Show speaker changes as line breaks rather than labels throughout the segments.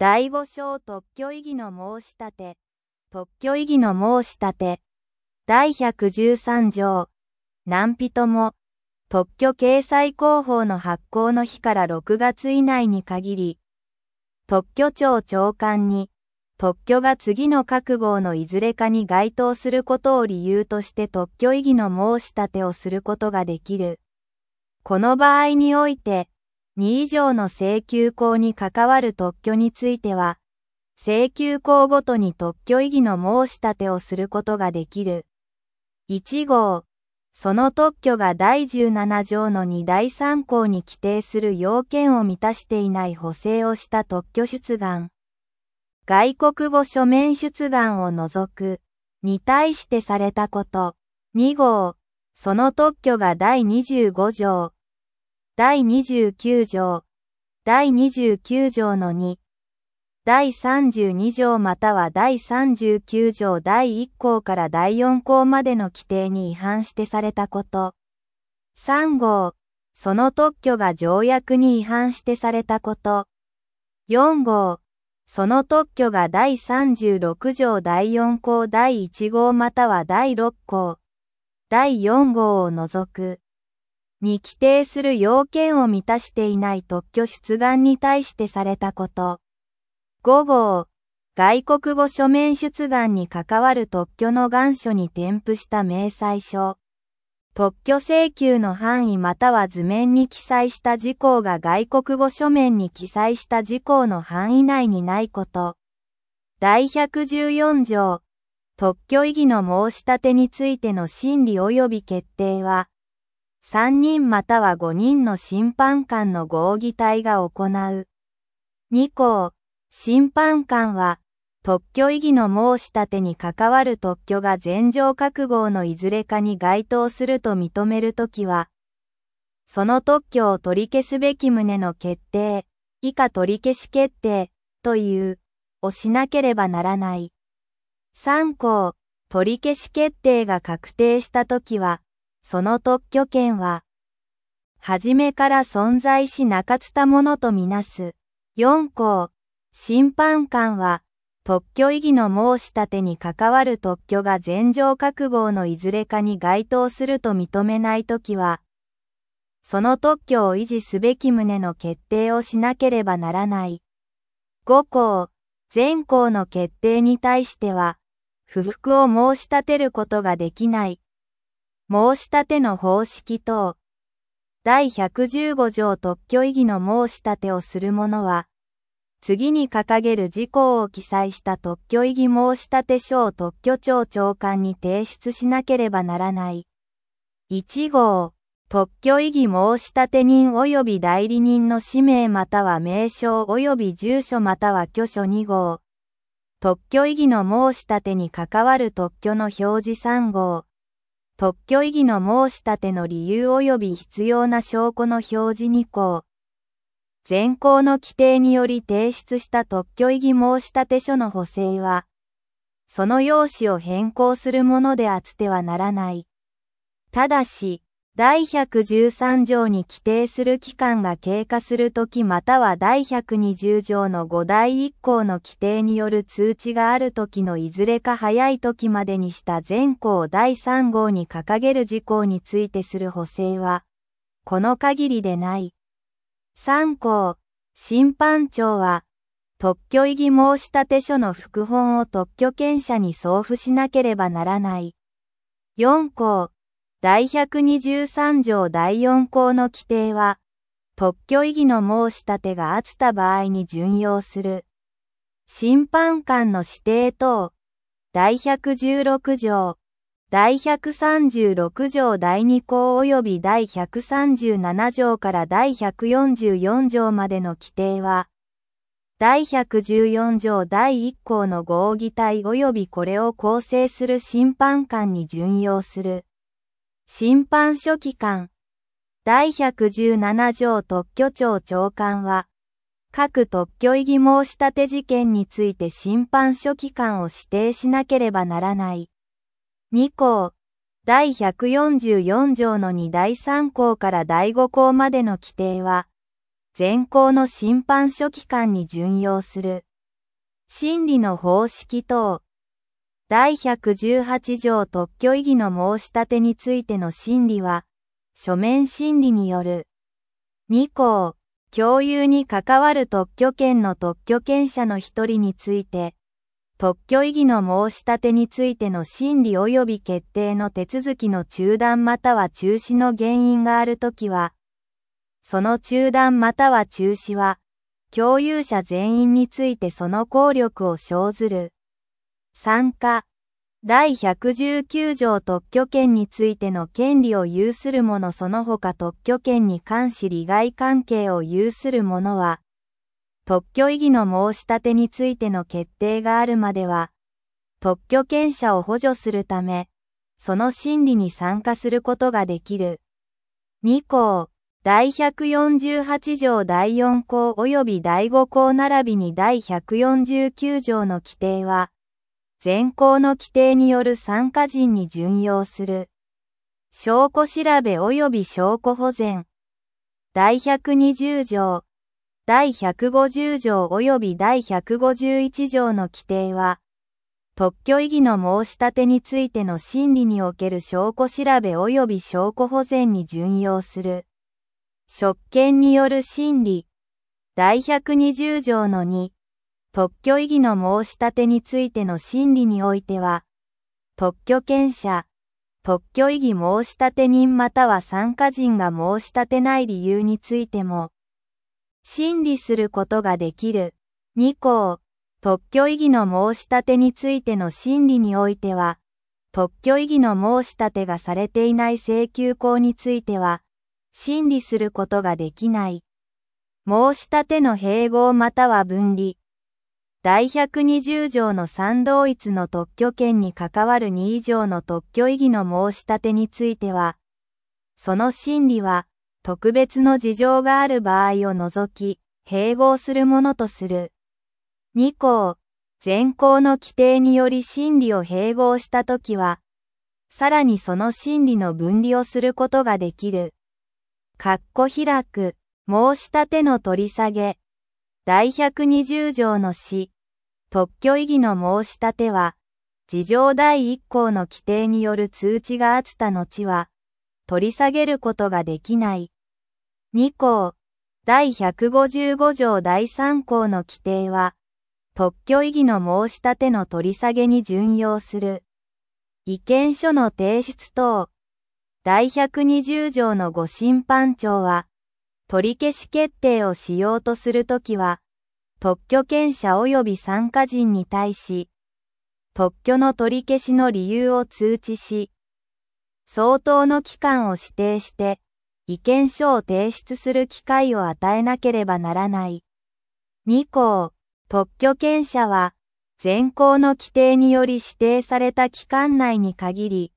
第五章特許異議の申し立て、特許異議の申し立て、第113条、何人も、特許掲載広報の発行の日から6月以内に限り、特許庁長官に、特許が次の各号のいずれかに該当することを理由として特許異議の申し立てをすることができる。この場合において、2以上の請求項に関わる特許については、請求項ごとに特許意義の申し立てをすることができる。1号、その特許が第17条の2第3項に規定する要件を満たしていない補正をした特許出願。外国語書面出願を除く、に対してされたこと。2号、その特許が第25条。第29条、第29条の2、第32条または第39条第1項から第4項までの規定に違反してされたこと。3号、その特許が条約に違反してされたこと。4号、その特許が第36条第4項第1号または第6項、第4号を除く。に規定する要件を満たしていない特許出願に対してされたこと。5号、外国語書面出願に関わる特許の願書に添付した明細書。特許請求の範囲または図面に記載した事項が外国語書面に記載した事項の範囲内にないこと。第114条、特許異議の申し立てについての審理及び決定は、3人または5人の審判官の合議体が行う。2項、審判官は、特許異議の申し立てに関わる特許が全上覚悟のいずれかに該当すると認めるときは、その特許を取り消すべき旨の決定、以下取り消し決定、という、をしなければならない。3項、取り消し決定が確定したときは、その特許権は、はじめから存在しなかつたものとみなす。四項、審判官は、特許意義の申し立てに関わる特許が全条各号のいずれかに該当すると認めないときは、その特許を維持すべき旨の決定をしなければならない。五項、全項の決定に対しては、不服を申し立てることができない。申し立ての方式等。第115条特許異議の申し立てをする者は、次に掲げる事項を記載した特許異議申し立て書を特許庁長官に提出しなければならない。1号、特許異議申し立て人及び代理人の氏名または名称及び住所または居所2号。特許異議の申し立てに関わる特許の表示3号。特許異議の申し立ての理由及び必要な証拠の表示2項。前項の規定により提出した特許異議申し立て書の補正は、その用紙を変更するものであつてはならない。ただし、第113条に規定する期間が経過するときまたは第120条の5第1項の規定による通知があるときのいずれか早いときまでにした全項第3号に掲げる事項についてする補正は、この限りでない。3項、審判長は、特許異議申立書の副本を特許権者に送付しなければならない。4項、第123条第4項の規定は、特許異議の申し立てがあった場合に準用する。審判官の指定等、第116条、第136条第2項及び第137条から第144条までの規定は、第114条第1項の合議体及びこれを構成する審判官に準用する。審判書記官。第117条特許庁長官は、各特許異議申し立て事件について審判書記官を指定しなければならない。2項、第144条の2第3項から第5項までの規定は、全項の審判書記官に準用する。審理の方式等、第118条特許異議の申し立てについての審理は、書面審理による。2項、共有に関わる特許権の特許権者の一人について、特許異議の申し立てについての審理及び決定の手続きの中断または中止の原因があるときは、その中断または中止は、共有者全員についてその効力を生ずる。参加。第119条特許権についての権利を有する者その他特許権に関し利害関係を有する者は、特許異議の申し立てについての決定があるまでは、特許権者を補助するため、その審理に参加することができる。2項、第148条第4項及び第5項並びに第149条の規定は、全項の規定による参加人に準用する。証拠調べ及び証拠保全。第120条、第150条及び第151条の規定は、特許異議の申し立てについての審理における証拠調べ及び証拠保全に準用する。職権による審理。第120条の2。特許意義の申し立てについての審理においては、特許権者、特許意義申し立て人または参加人が申し立てない理由についても、審理することができる。2項、特許意義の申し立てについての審理においては、特許意義の申し立てがされていない請求項については、審理することができない。申し立ての併合または分離、第120条の賛同一の特許権に関わる2以上の特許意義の申し立てについては、その審理は、特別の事情がある場合を除き、併合するものとする。2項、前項の規定により審理を併合したときは、さらにその審理の分離をすることができる。かっこ開く、申し立ての取り下げ。第120条の詩。特許異議の申し立ては、事情第1項の規定による通知があった後は、取り下げることができない。2項、第155条第3項の規定は、特許異議の申し立ての取り下げに準用する。意見書の提出等、第120条のご審判長は、取り消し決定をしようとするときは、特許権者及び参加人に対し、特許の取り消しの理由を通知し、相当の期間を指定して、意見書を提出する機会を与えなければならない。二項、特許権者は、全項の規定により指定された期間内に限り、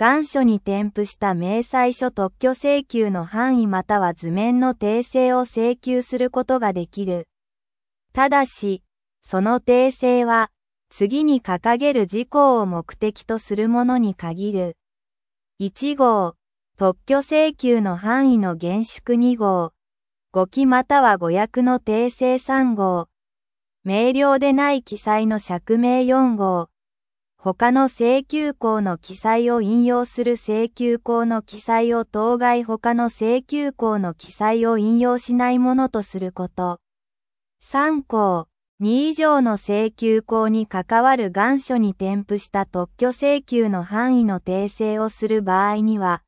願書に添付した明細書特許請求の範囲または図面の訂正を請求することができる。ただし、その訂正は、次に掲げる事項を目的とするものに限る。1号、特許請求の範囲の厳粛2号、5期または5役の訂正3号、明瞭でない記載の釈明4号、他の請求項の記載を引用する請求項の記載を当該他の請求項の記載を引用しないものとすること。3項2以上の請求項に関わる願書に添付した特許請求の範囲の訂正をする場合には、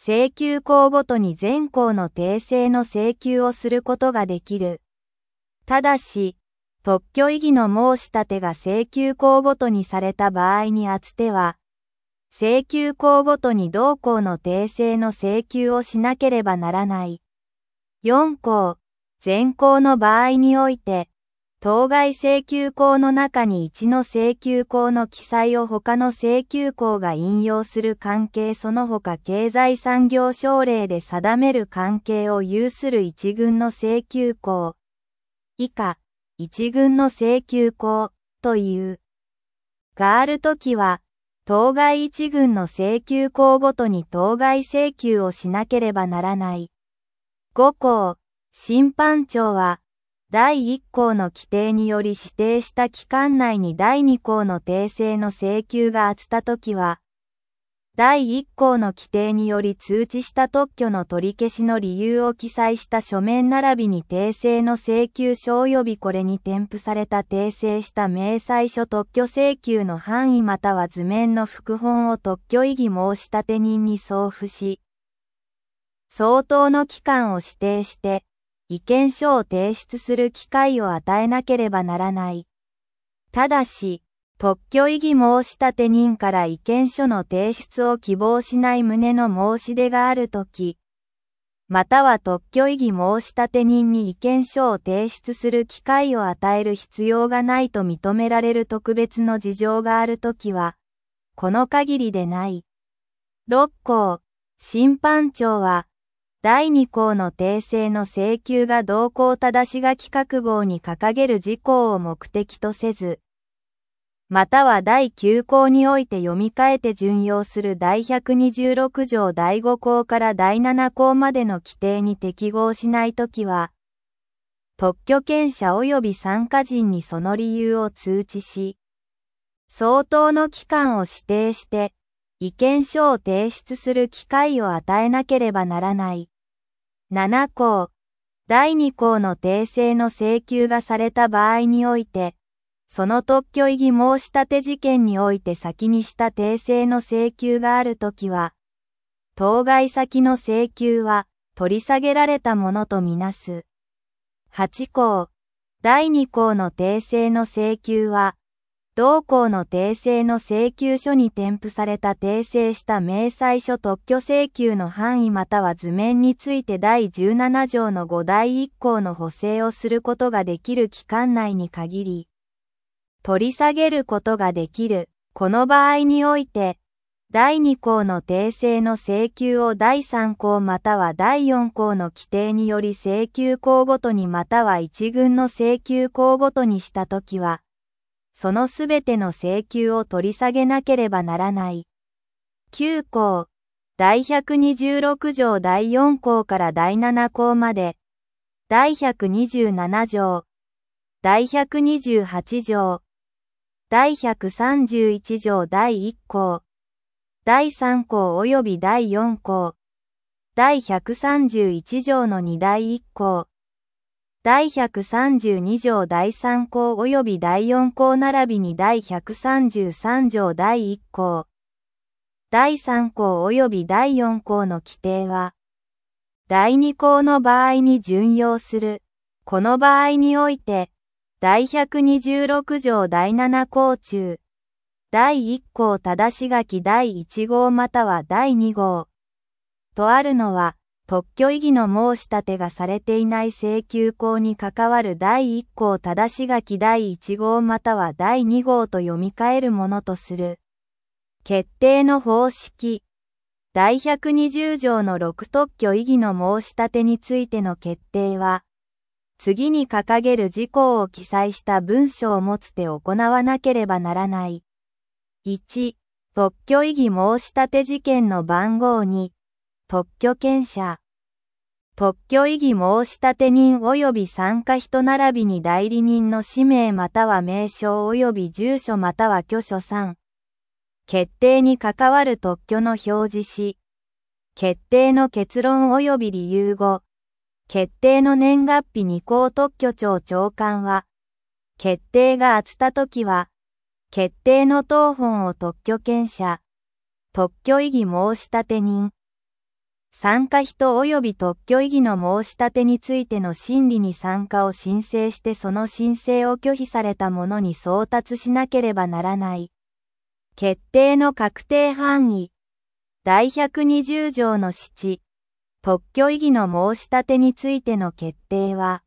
請求項ごとに全項の訂正の請求をすることができる。ただし、特許意義の申し立てが請求項ごとにされた場合にあつては、請求項ごとに同項の訂正の請求をしなければならない。4項全項の場合において、当該請求項の中に1の請求項の記載を他の請求項が引用する関係その他経済産業省令で定める関係を有する一群の請求項以下一群の請求項というがあるときは当該一群の請求項ごとに当該請求をしなければならない5項審判長は、第1項の規定により指定した期間内に第2項の訂正の請求があったときは、第1項の規定により通知した特許の取り消しの理由を記載した書面並びに訂正の請求書及びこれに添付された訂正した明細書特許請求の範囲または図面の副本を特許異議申立人に送付し、相当の期間を指定して、意見書を提出する機会を与えなければならない。ただし、特許異議申立人から意見書の提出を希望しない旨の申し出があるとき、または特許異議申立人に意見書を提出する機会を与える必要がないと認められる特別の事情があるときは、この限りでない。六項、審判長は、第2項の訂正の請求が同項正し書き覚号に掲げる事項を目的とせず、または第9項において読み替えて順用する第126条第5項から第7項までの規定に適合しないときは、特許権者及び参加人にその理由を通知し、相当の期間を指定して、意見書を提出する機会を与えなければならない。7項、第2項の訂正の請求がされた場合において、その特許異議申し立て事件において先にした訂正の請求があるときは、当該先の請求は取り下げられたものとみなす。8項、第2項の訂正の請求は、同校の訂正の請求書に添付された訂正した明細書特許請求の範囲または図面について第17条の5第1項の補正をすることができる期間内に限り、取り下げることができる。この場合において、第2項の訂正の請求を第3項または第4項の規定により請求項ごとにまたは1群の請求項ごとにしたときは、そのすべての請求を取り下げなければならない。9項、第126条第4項から第7項まで、第127条、第128条、第131条第1項、第3項及び第4項、第131条の2第1項、第132条第3項及び第4項並びに第133条第1項、第3項及び第4項の規定は、第2項の場合に準用する。この場合において、第126条第7項中、第1項正し書き第1号または第2号、とあるのは、特許異議の申し立てがされていない請求項に関わる第1項正し書き第1号または第2号と読み替えるものとする。決定の方式。第120条の6特許異議の申し立てについての決定は、次に掲げる事項を記載した文書を持つて行わなければならない。1、特許異議申し立て事件の番号に、特許権者。特許異議申立人及び参加人並びに代理人の氏名または名称及び住所または居所3。決定に関わる特許の表示し、決定の結論及び理由後、決定の年月日二項特許庁長官は、決定が厚たときは、決定の当本を特許権者、特許異議申立人、参加費と及び特許異議の申し立てについての審理に参加を申請してその申請を拒否された者に送達しなければならない。決定の確定範囲。第120条の7。特許異議の申し立てについての決定は、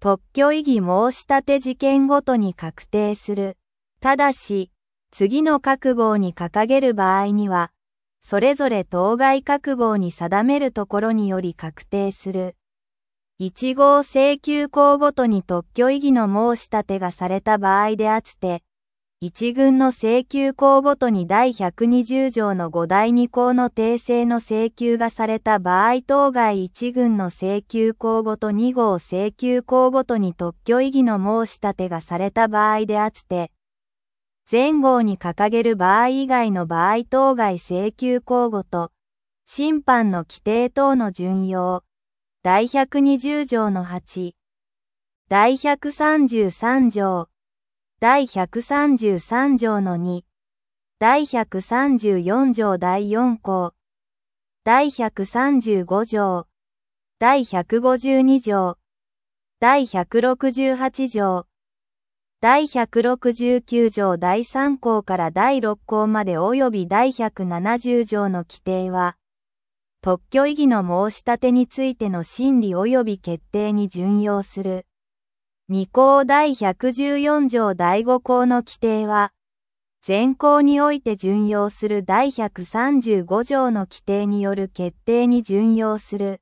特許異議申し立て事件ごとに確定する。ただし、次の各号に掲げる場合には、それぞれ当該各号に定めるところにより確定する。1号請求項ごとに特許異議の申し立てがされた場合であつて、1軍の請求項ごとに第120条の5第2項の訂正の請求がされた場合当該1軍の請求項ごと2号請求項ごとに特許異議の申し立てがされた場合であつて、前号に掲げる場合以外の場合当該請求交互と、審判の規定等の順用、第120条の8、第133条、第133条の2、第134条第4項、第135条、第152条、第168条、第169条第3項から第6項まで及び第170条の規定は、特許異議の申し立てについての審理及び決定に準用する。2項第114条第5項の規定は、全項において準用する第135条の規定による決定に準用する。